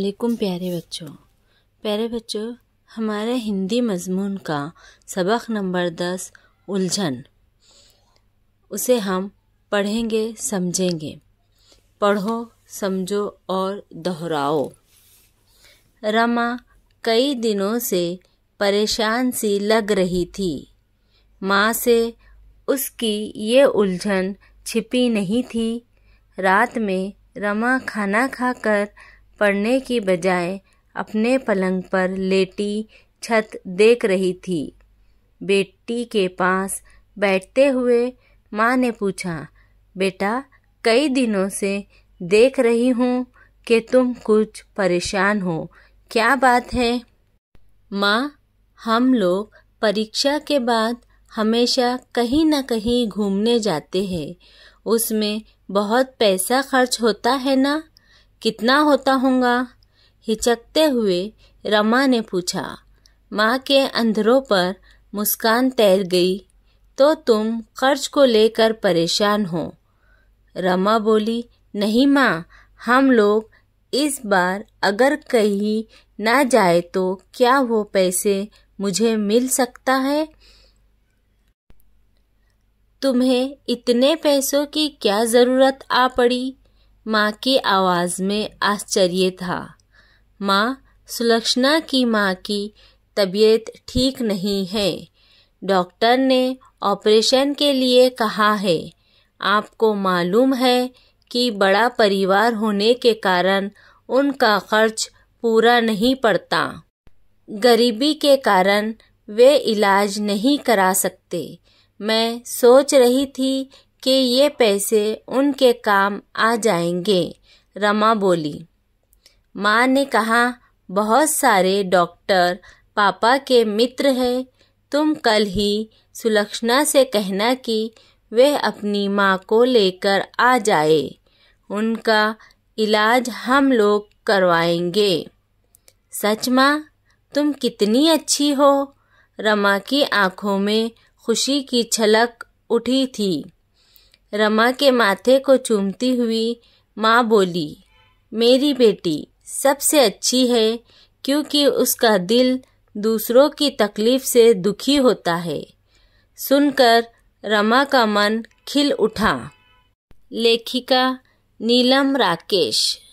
वालेकुम प्यारे बच्चों प्यारे बच्चों हमारे हिंदी मजमून का सबक नंबर दस उलझन उसे हम पढ़ेंगे समझेंगे पढ़ो समझो और दोहराओ रमा कई दिनों से परेशान सी लग रही थी माँ से उसकी ये उलझन छिपी नहीं थी रात में रमा खाना खाकर पढ़ने की बजाय अपने पलंग पर लेटी छत देख रही थी बेटी के पास बैठते हुए माँ ने पूछा बेटा कई दिनों से देख रही हूँ कि तुम कुछ परेशान हो क्या बात है माँ हम लोग परीक्षा के बाद हमेशा कहीं ना कहीं घूमने जाते हैं उसमें बहुत पैसा खर्च होता है ना कितना होता होगा हिचकते हुए रमा ने पूछा माँ के अंधरों पर मुस्कान तैर गई तो तुम खर्च को लेकर परेशान हो रमा बोली नहीं माँ हम लोग इस बार अगर कहीं ना जाए तो क्या वो पैसे मुझे मिल सकता है तुम्हें इतने पैसों की क्या ज़रूरत आ पड़ी माँ की आवाज़ में आश्चर्य था माँ सुलक्षणा की माँ की तबीयत ठीक नहीं है डॉक्टर ने ऑपरेशन के लिए कहा है आपको मालूम है कि बड़ा परिवार होने के कारण उनका खर्च पूरा नहीं पड़ता गरीबी के कारण वे इलाज नहीं करा सकते मैं सोच रही थी कि ये पैसे उनके काम आ जाएंगे रमा बोली माँ ने कहा बहुत सारे डॉक्टर पापा के मित्र हैं तुम कल ही सुलक्षणा से कहना कि वे अपनी माँ को लेकर आ जाए उनका इलाज हम लोग करवाएंगे सच माँ तुम कितनी अच्छी हो रमा की आंखों में खुशी की छलक उठी थी रमा के माथे को चूमती हुई माँ बोली मेरी बेटी सबसे अच्छी है क्योंकि उसका दिल दूसरों की तकलीफ से दुखी होता है सुनकर रमा का मन खिल उठा लेखिका नीलम राकेश